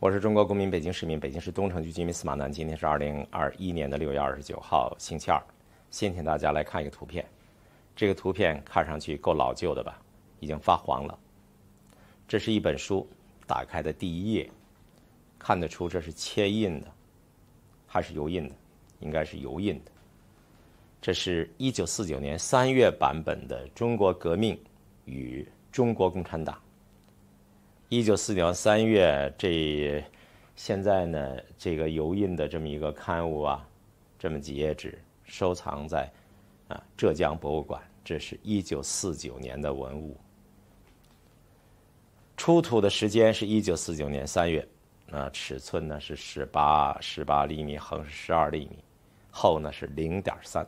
我是中国公民、北京市民、北京市东城区居民司马南。今天是二零二一年的六月二十九号，星期二。先请大家来看一个图片，这个图片看上去够老旧的吧，已经发黄了。这是一本书，打开的第一页，看得出这是切印的，还是油印的，应该是油印的。这是一九四九年三月版本的《中国革命与中国共产党》。一九四九年三月，这现在呢，这个油印的这么一个刊物啊，这么几页纸，收藏在啊浙江博物馆。这是一九四九年的文物，出土的时间是一九四九年三月，啊，尺寸呢是十八十八厘米，横是十二厘米，厚呢是零点三。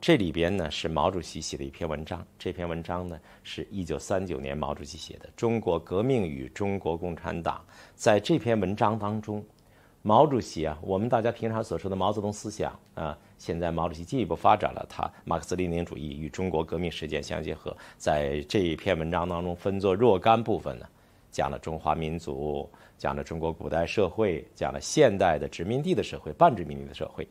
这里边呢是毛主席写的一篇文章，这篇文章呢是一九三九年毛主席写的《中国革命与中国共产党》。在这篇文章当中，毛主席啊，我们大家平常所说的毛泽东思想啊，现在毛主席进一步发展了他马克思列宁主义与中国革命实践相结合。在这一篇文章当中，分作若干部分呢，讲了中华民族，讲了中国古代社会，讲了现代的殖民地的社会、半殖民地的社会。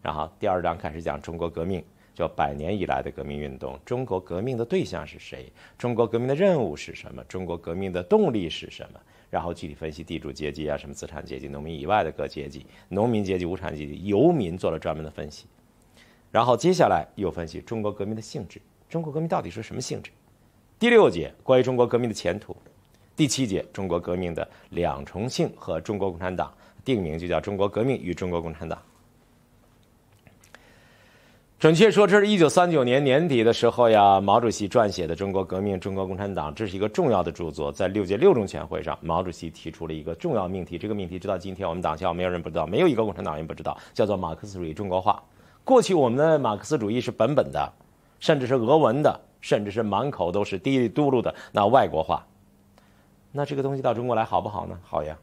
然后第二章开始讲中国革命。叫百年以来的革命运动，中国革命的对象是谁？中国革命的任务是什么？中国革命的动力是什么？然后具体分析地主阶级啊，什么资产阶级、农民以外的各阶级，农民阶级、无产阶级、游民做了专门的分析。然后接下来又分析中国革命的性质，中国革命到底是什么性质？第六节关于中国革命的前途，第七节中国革命的两重性和中国共产党，定名就叫《中国革命与中国共产党》。准确说，这是一九三九年年底的时候呀，毛主席撰写的《中国革命中国共产党》，这是一个重要的著作。在六届六中全会上，毛主席提出了一个重要命题，这个命题直到今天我们党校没有人不知道，没有一个共产党员不知道，叫做“马克思主义中国化”。过去我们的马克思主义是本本的，甚至是俄文的，甚至是满口都是嘀里嘟噜的那外国话，那这个东西到中国来好不好呢？好呀。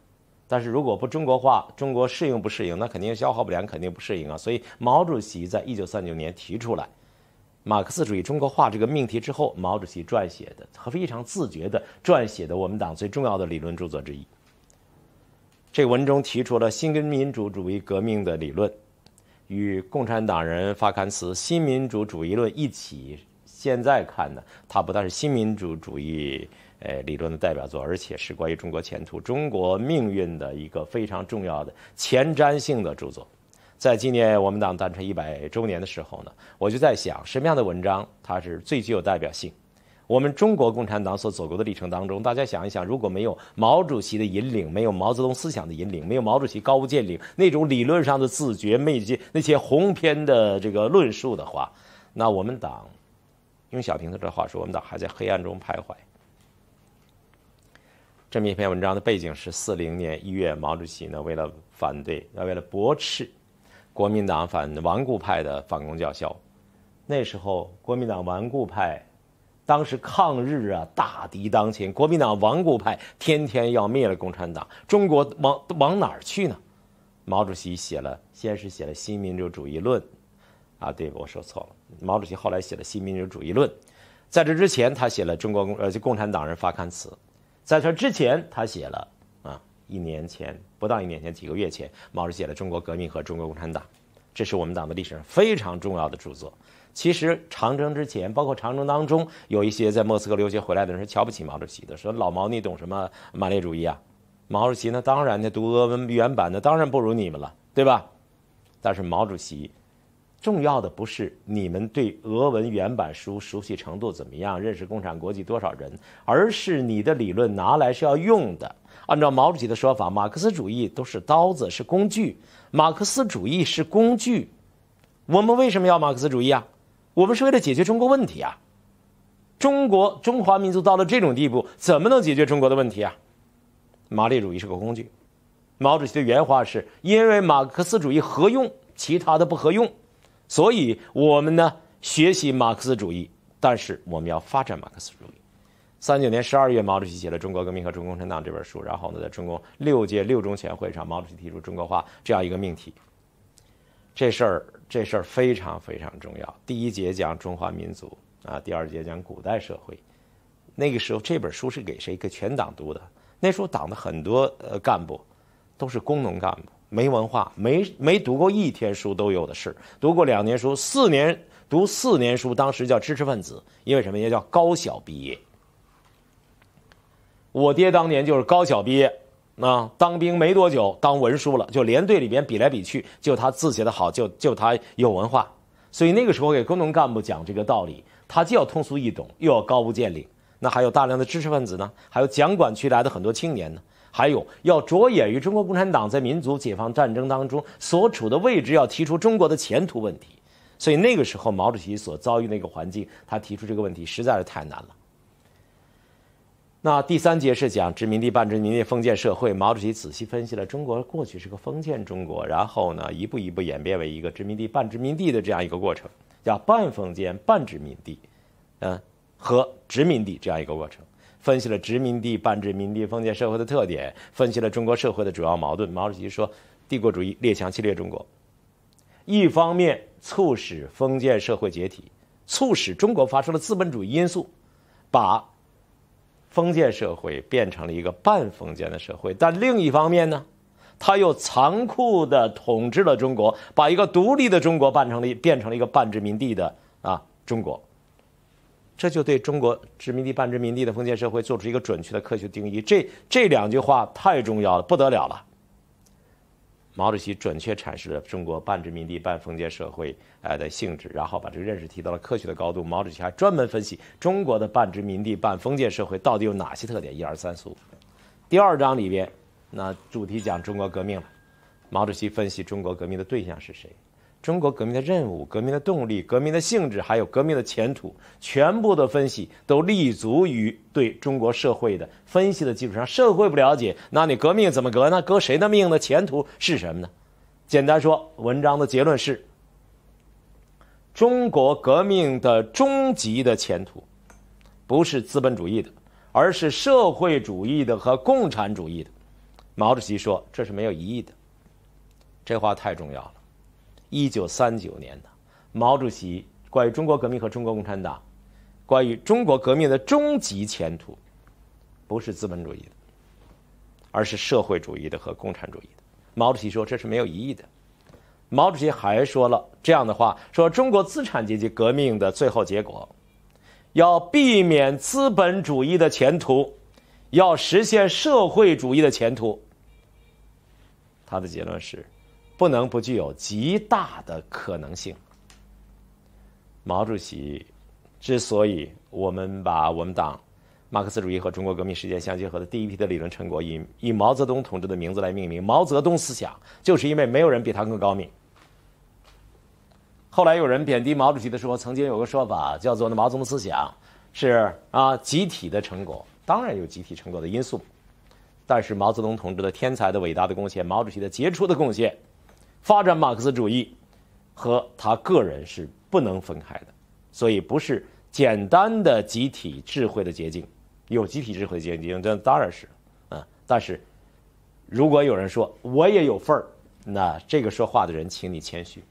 但是如果不中国化，中国适应不适应？那肯定消耗不良，肯定不适应啊！所以毛主席在一九三九年提出来“马克思主义中国化”这个命题之后，毛主席撰写的和非常自觉地撰写的我们党最重要的理论著作之一，这文中提出了新民主主义革命的理论，与共产党人发刊词《新民主主义论》一起，现在看呢，它不但是新民主主义。诶，理论的代表作，而且是关于中国前途、中国命运的一个非常重要的前瞻性的著作。在纪念我们党诞辰一百周年的时候呢，我就在想，什么样的文章它是最具有代表性？我们中国共产党所走过的历程当中，大家想一想，如果没有毛主席的引领，没有毛泽东思想的引领，没有毛主席高屋建瓴那种理论上的自觉，那些那些鸿篇的这个论述的话，那我们党用小平同志的话说，我们党还在黑暗中徘徊。这么一篇文章的背景是四零年一月，毛主席呢为了反对，要为了驳斥国民党反顽固派的反攻叫嚣。那时候国民党顽固派，当时抗日啊，大敌当前，国民党顽固派天天要灭了共产党，中国往往哪儿去呢？毛主席写了，先是写了《新民主主义论》，啊，对，我说错了，毛主席后来写了《新民主主义论》，在这之前他写了《中国共呃共产党人发刊词》。在这之前，他写了啊，一年前、不到一年前、几个月前，毛主席写了《中国革命和中国共产党》，这是我们党的历史上非常重要的著作。其实长征之前，包括长征当中，有一些在莫斯科留学回来的人是瞧不起毛主席的，说老毛你懂什么马列主义啊？毛主席呢，当然呢，读俄文原版的当然不如你们了，对吧？但是毛主席。重要的不是你们对俄文原版书熟悉程度怎么样，认识共产国际多少人，而是你的理论拿来是要用的。按照毛主席的说法，马克思主义都是刀子，是工具。马克思主义是工具，我们为什么要马克思主义啊？我们是为了解决中国问题啊！中国中华民族到了这种地步，怎么能解决中国的问题啊？马列主义是个工具。毛主席的原话是：因为马克思主义合用，其他的不合用。所以，我们呢学习马克思主义，但是我们要发展马克思主义。三九年十二月，毛主席写了《中国革命和中国共产党》这本书，然后呢，在中共六届六中全会上，毛主席提出“中国化”这样一个命题。这事儿，这事儿非常非常重要。第一节讲中华民族啊，第二节讲古代社会。那个时候，这本书是给谁？给全党读的？那时候党的很多呃干部，都是工农干部。没文化，没没读过一天书都有的是，读过两年书，四年读四年书，当时叫知识分子，因为什么也叫高小毕业。我爹当年就是高小毕业，啊，当兵没多久当文书了，就连队里边比来比去，就他字写的好，就就他有文化，所以那个时候给工农干部讲这个道理，他既要通俗易懂，又要高屋建瓴。那还有大量的知识分子呢，还有蒋管区来的很多青年呢。还有要着眼于中国共产党在民族解放战争当中所处的位置，要提出中国的前途问题。所以那个时候，毛主席所遭遇那个环境，他提出这个问题实在是太难了。那第三节是讲殖民地半殖民地封建社会，毛主席仔细分析了中国过去是个封建中国，然后呢一步一步演变为一个殖民地半殖民地的这样一个过程，叫半封建半殖民地，嗯，和殖民地这样一个过程。分析了殖民地半殖民地封建社会的特点，分析了中国社会的主要矛盾。毛主席说：“帝国主义列强侵略中国，一方面促使封建社会解体，促使中国发生了资本主义因素，把封建社会变成了一个半封建的社会；但另一方面呢，他又残酷地统治了中国，把一个独立的中国办成了变成了一个半殖民地的啊中国。”这就对中国殖民地半殖民地的封建社会做出一个准确的科学定义。这这两句话太重要了，不得了了。毛主席准确阐释了中国半殖民地半封建社会呃的性质，然后把这个认识提到了科学的高度。毛主席还专门分析中国的半殖民地半封建社会到底有哪些特点，一二三四五。第二章里边，那主题讲中国革命了。毛主席分析中国革命的对象是谁？中国革命的任务、革命的动力、革命的性质，还有革命的前途，全部的分析都立足于对中国社会的分析的基础上。社会不了解，那你革命怎么革呢？革谁的命呢？前途是什么呢？简单说，文章的结论是：中国革命的终极的前途，不是资本主义的，而是社会主义的和共产主义的。毛主席说这是没有疑义的，这话太重要了。一九三九年的毛主席关于中国革命和中国共产党，关于中国革命的终极前途，不是资本主义的，而是社会主义的和共产主义的。毛主席说这是没有疑义的。毛主席还说了这样的话：说中国资产阶级革命的最后结果，要避免资本主义的前途，要实现社会主义的前途。他的结论是。不能不具有极大的可能性。毛主席之所以，我们把我们党马克思主义和中国革命实践相结合的第一批的理论成果，以以毛泽东同志的名字来命名“毛泽东思想”，就是因为没有人比他更高明。后来有人贬低毛主席的说，曾经有个说法叫做“那毛泽东思想是啊集体的成果”，当然有集体成果的因素，但是毛泽东同志的天才的、伟大的贡献，毛主席的杰出的贡献。发展马克思主义，和他个人是不能分开的，所以不是简单的集体智慧的捷径，有集体智慧的结晶，这当然是，嗯。但是，如果有人说我也有份儿，那这个说话的人，请你谦虚，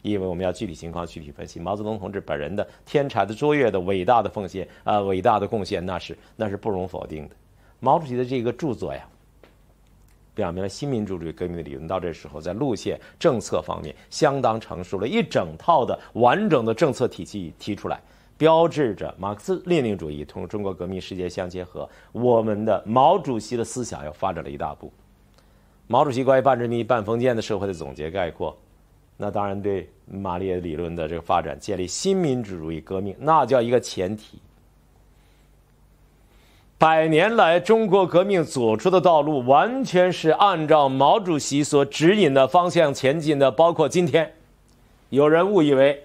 因为我们要具体情况具体分析。毛泽东同志本人的天才的卓越的伟大的奉献啊，伟大的贡献，那是那是不容否定的。毛主席的这个著作呀。两明了新民主主义革命的理论，到这时候在路线政策方面相当成熟了，一整套的完整的政策体系提出来，标志着马克思列宁主义同中国革命世界相结合，我们的毛主席的思想又发展了一大步。毛主席关于半殖民半封建的社会的总结概括，那当然对马列理论的这个发展，建立新民主主义革命，那叫一个前提。百年来，中国革命走出的道路完全是按照毛主席所指引的方向前进的。包括今天，有人误以为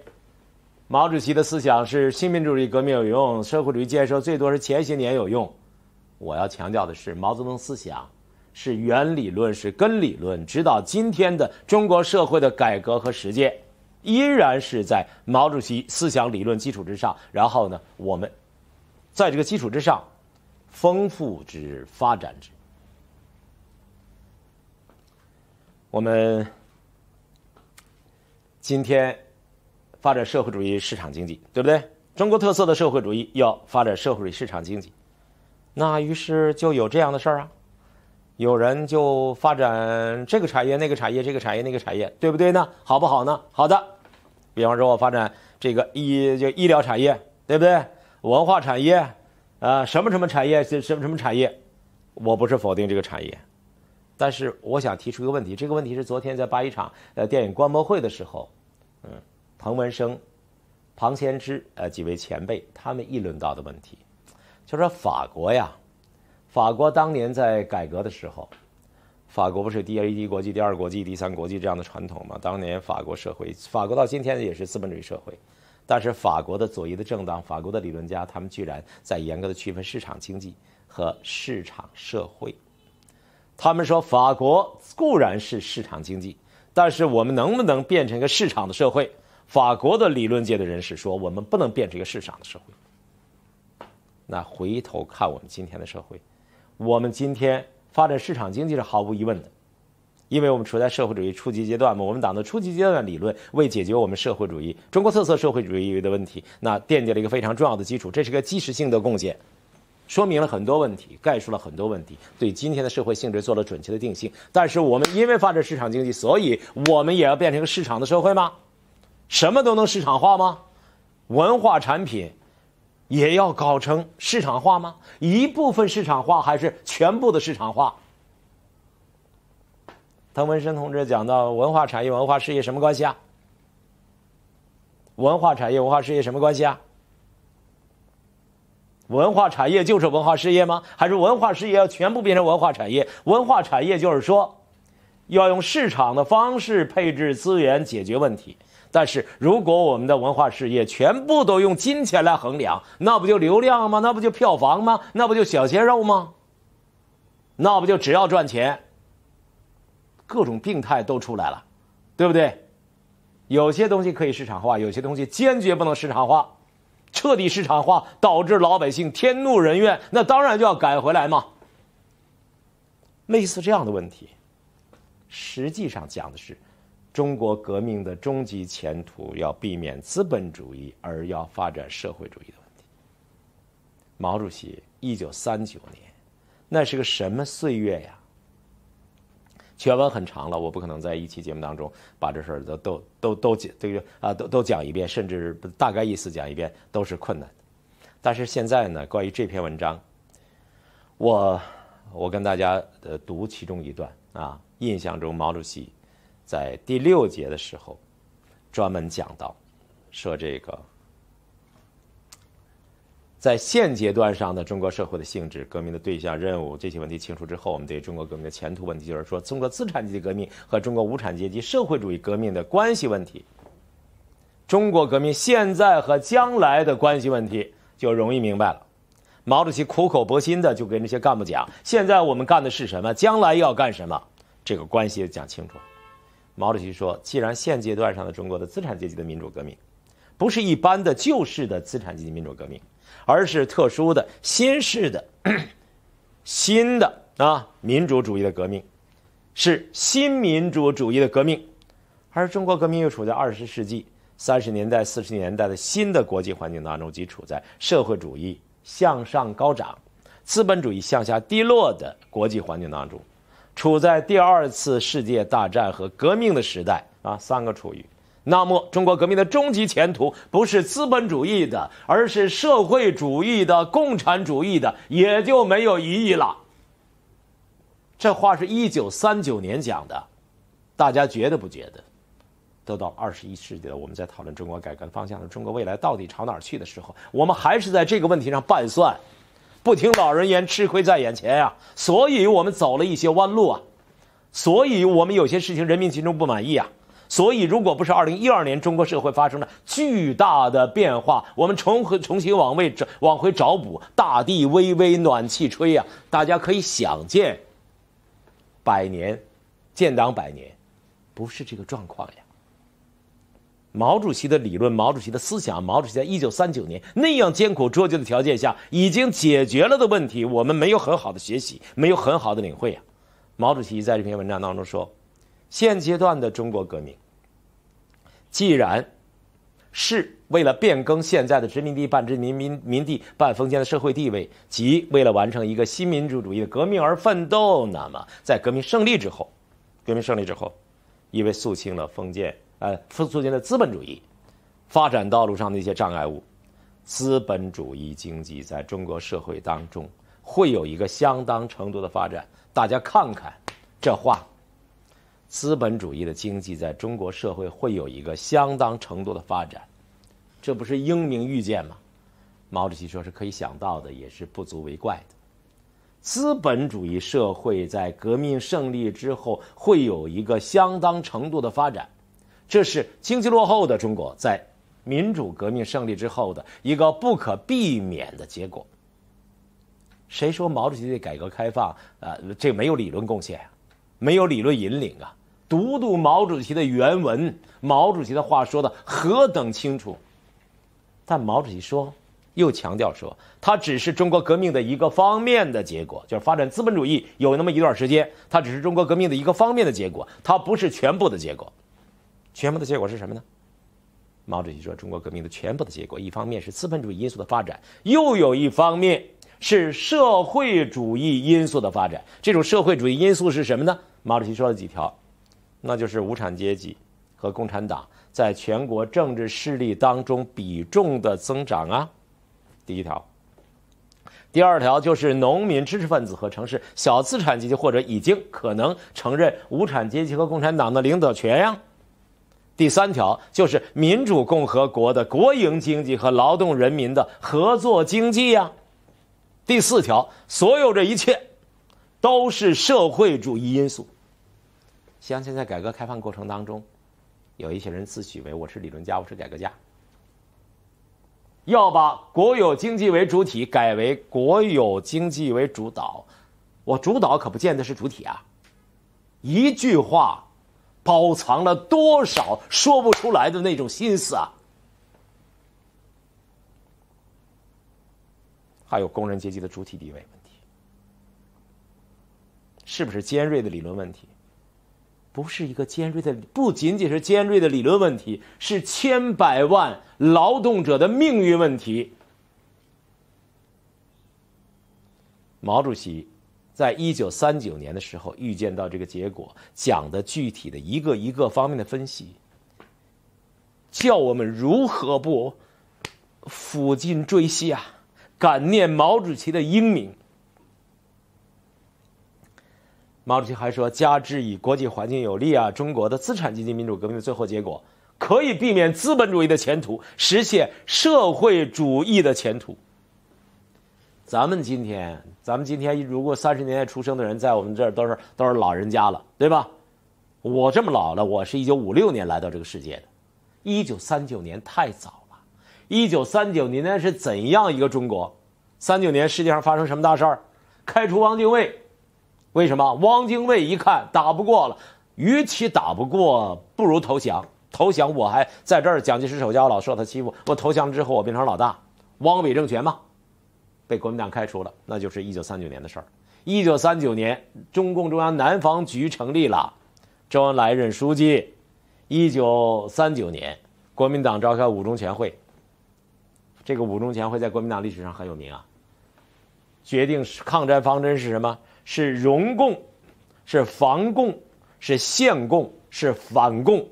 毛主席的思想是新民主主义革命有用，社会主义建设最多是前些年有用。我要强调的是，毛泽东思想是原理论，是根理论，指导今天的中国社会的改革和实践，依然是在毛主席思想理论基础之上。然后呢，我们在这个基础之上。丰富之发展之，我们今天发展社会主义市场经济，对不对？中国特色的社会主义要发展社会主义市场经济，那于是就有这样的事儿啊，有人就发展这个产业那个产业这个产业那个产业，对不对呢？好不好呢？好的，比方说，我发展这个医就医疗产业，对不对？文化产业。啊，什么什么产业，什什么什么产业，我不是否定这个产业，但是我想提出一个问题，这个问题是昨天在八一厂呃电影观摩会的时候，嗯，彭文生、庞先知呃几位前辈他们议论到的问题，就说法国呀，法国当年在改革的时候，法国不是第一国际、第二国际、第三国际这样的传统吗？当年法国社会，法国到今天也是资本主义社会。但是法国的左翼的政党，法国的理论家，他们居然在严格的区分市场经济和市场社会。他们说法国固然是市场经济，但是我们能不能变成一个市场的社会？法国的理论界的人士说，我们不能变成一个市场的社会。那回头看我们今天的社会，我们今天发展市场经济是毫无疑问的。因为我们处在社会主义初级阶段嘛，我们党的初级阶段理论为解决我们社会主义、中国特色社会主义的问题，那奠定了一个非常重要的基础，这是个基石性的贡献，说明了很多问题，概述了很多问题，对今天的社会性质做了准确的定性。但是我们因为发展市场经济，所以我们也要变成一个市场的社会吗？什么都能市场化吗？文化产品也要搞成市场化吗？一部分市场化还是全部的市场化？滕文生同志讲到文化产业、文化事业什么关系啊？文化产业、文化事业什么关系啊？文化产业就是文化事业吗？还是文化事业要全部变成文化产业？文化产业就是说，要用市场的方式配置资源解决问题。但是如果我们的文化事业全部都用金钱来衡量，那不就流量吗？那不就票房吗？那不就小鲜肉吗？那不就只要赚钱？各种病态都出来了，对不对？有些东西可以市场化，有些东西坚决不能市场化。彻底市场化导致老百姓天怒人怨，那当然就要改回来嘛。类似这样的问题，实际上讲的是中国革命的终极前途要避免资本主义，而要发展社会主义的问题。毛主席一九三九年，那是个什么岁月呀？全文很长了，我不可能在一期节目当中把这事儿都都都都这个啊都都讲一遍，甚至大概意思讲一遍都是困难。但是现在呢，关于这篇文章，我我跟大家呃读其中一段啊，印象中毛主席在第六节的时候专门讲到，说这个。在现阶段上的中国社会的性质、革命的对象、任务这些问题清楚之后，我们对中国革命的前途问题，就是说中国资产阶级革命和中国无产阶级社会主义革命的关系问题，中国革命现在和将来的关系问题就容易明白了。毛主席苦口婆心的就跟那些干部讲：现在我们干的是什么？将来要干什么？这个关系讲清楚。毛主席说：既然现阶段上的中国的资产阶级的民主革命，不是一般的旧式的资产阶级民主革命。而是特殊的、新式的、新的啊民主主义的革命，是新民主主义的革命，而中国革命又处在二十世纪三十年代、四十年代的新的国际环境当中，即处在社会主义向上高涨、资本主义向下低落的国际环境当中，处在第二次世界大战和革命的时代啊，三个处于。那么，中国革命的终极前途不是资本主义的，而是社会主义的、共产主义的，也就没有疑义了。这话是一九三九年讲的，大家觉得不觉得？都到二十一世纪了，我们在讨论中国改革的方向、中国未来到底朝哪儿去的时候，我们还是在这个问题上拌算，不听老人言，吃亏在眼前呀。所以，我们走了一些弯路啊，所以我们有些事情人民群众不满意啊。所以，如果不是二零一二年，中国社会发生了巨大的变化，我们重和重新往位找，往回找补，大地微微暖气吹呀，大家可以想见。百年，建党百年，不是这个状况呀。毛主席的理论，毛主席的思想，毛主席在一九三九年那样艰苦卓绝的条件下已经解决了的问题，我们没有很好的学习，没有很好的领会呀。毛主席在这篇文章当中说。现阶段的中国革命，既然是为了变更现在的殖民地半殖民民民地半封建的社会地位，及为了完成一个新民主主义的革命而奋斗，那么在革命胜利之后，革命胜利之后，因为肃清了封建，呃，肃清了资本主义发展道路上的一些障碍物，资本主义经济在中国社会当中会有一个相当程度的发展。大家看看这话。资本主义的经济在中国社会会有一个相当程度的发展，这不是英明预见吗？毛主席说是可以想到的，也是不足为怪的。资本主义社会在革命胜利之后会有一个相当程度的发展，这是经济落后的中国在民主革命胜利之后的一个不可避免的结果。谁说毛主席的改革开放，呃，这没有理论贡献啊？没有理论引领啊，读读毛主席的原文，毛主席的话说的何等清楚。但毛主席说，又强调说，它只是中国革命的一个方面的结果，就是发展资本主义有那么一段时间，它只是中国革命的一个方面的结果，它不是全部的结果。全部的结果是什么呢？毛主席说，中国革命的全部的结果，一方面是资本主义因素的发展，又有一方面。是社会主义因素的发展，这种社会主义因素是什么呢？毛主席说了几条，那就是无产阶级和共产党在全国政治势力当中比重的增长啊，第一条，第二条就是农民、知识分子和城市小资产阶级或者已经可能承认无产阶级和共产党的领导权呀，第三条就是民主共和国的国营经济和劳动人民的合作经济呀。第四条，所有这一切都是社会主义因素。相信在改革开放过程当中，有一些人自诩为我是理论家，我是改革家，要把国有经济为主体改为国有经济为主导，我主导可不见得是主体啊！一句话，包藏了多少说不出来的那种心思啊！还有工人阶级的主体地位问题，是不是尖锐的理论问题？不是一个尖锐的，不仅仅是尖锐的理论问题，是千百万劳动者的命运问题。毛主席在一九三九年的时候预见到这个结果，讲的具体的一个一个方面的分析，叫我们如何不抚今追昔啊！感念毛主席的英明。毛主席还说，加之以国际环境有利啊，中国的资产阶级民主革命的最后结果，可以避免资本主义的前途，实现社会主义的前途。咱们今天，咱们今天如果三十年代出生的人，在我们这儿都是都是老人家了，对吧？我这么老了，我是一九五六年来到这个世界的一九三九年太早。一九三九年那是怎样一个中国？三九年世界上发生什么大事儿？开除汪精卫，为什么？汪精卫一看打不过了，与其打不过，不如投降。投降我还在这儿，蒋介石手下老受他欺负。我投降之后，我变成老大，汪伪政权嘛，被国民党开除了。那就是一九三九年的事儿。一九三九年，中共中央南方局成立了，周恩来任书记。一九三九年，国民党召开五中全会。这个五中全会在国民党历史上很有名啊。决定是抗战方针是什么？是荣共，是防共，是限共，是反共。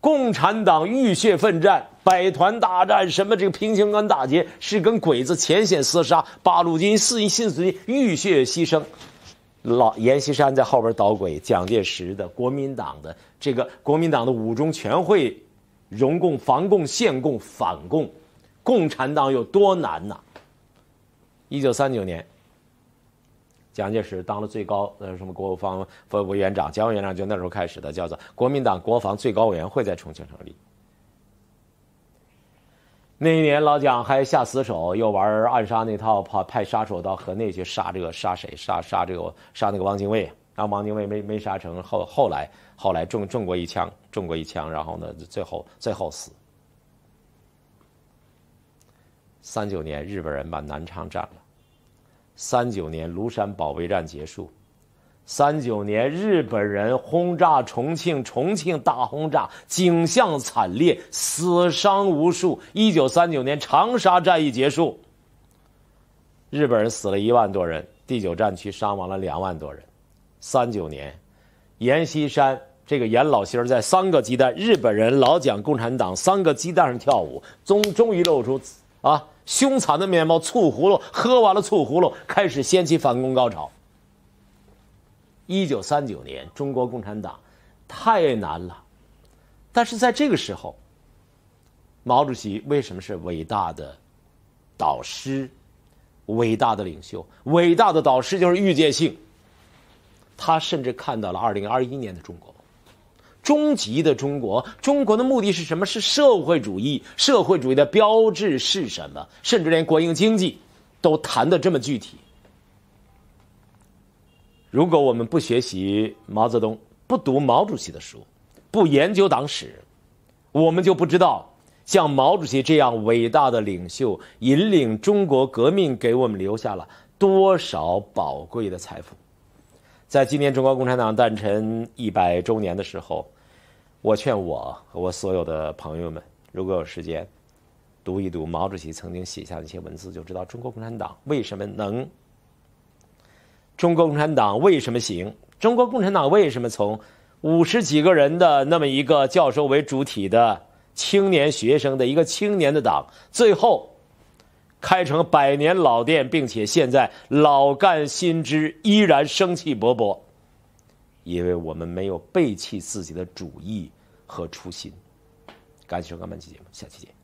共产党浴血奋战，百团大战什么这个平型关大捷是跟鬼子前线厮杀，八路军四一新四军浴血牺牲。老阎锡山在后边捣鬼，蒋介石的国民党的这个国民党的五中全会，荣共、防共、限共、反共。共产党有多难呐！一九三九年，蒋介石当了最高呃什么国防委员长，国防委员长就那时候开始的，叫做国民党国防最高委员会，在重庆成立。那一年，老蒋还下死手，又玩暗杀那套，派派杀手到河内去杀这个杀谁杀杀这个杀那个汪精卫，然后汪精卫没没杀成，后后来后来中中过一枪，中过一枪，然后呢，最后最后死。三九年，日本人把南昌占了。三九年，庐山保卫战结束。三九年，日本人轰炸重庆，重庆大轰炸，景象惨烈，死伤无数。一九三九年，长沙战役结束。日本人死了一万多人，第九战区伤亡了两万多人。三九年，阎锡山这个阎老儿在三个鸡蛋，日本人老蒋、共产党三个鸡蛋上跳舞，终终于露出啊。凶残的面貌，醋葫芦喝完了，醋葫芦开始掀起反攻高潮。一九三九年，中国共产党太难了，但是在这个时候，毛主席为什么是伟大的导师、伟大的领袖、伟大的导师？就是预见性，他甚至看到了二零二一年的中国。终极的中国，中国的目的是什么？是社会主义，社会主义的标志是什么？甚至连国营经济，都谈的这么具体。如果我们不学习毛泽东，不读毛主席的书，不研究党史，我们就不知道像毛主席这样伟大的领袖，引领中国革命，给我们留下了多少宝贵的财富。在今年中国共产党诞辰一百周年的时候，我劝我和我所有的朋友们，如果有时间，读一读毛主席曾经写下的一些文字，就知道中国共产党为什么能。中国共产党为什么行？中国共产党为什么从五十几个人的那么一个教授为主体的青年学生的一个青年的党，最后。开成百年老店，并且现在老干新知依然生气勃勃，因为我们没有背弃自己的主义和初心。感谢收看本期节目，下期见。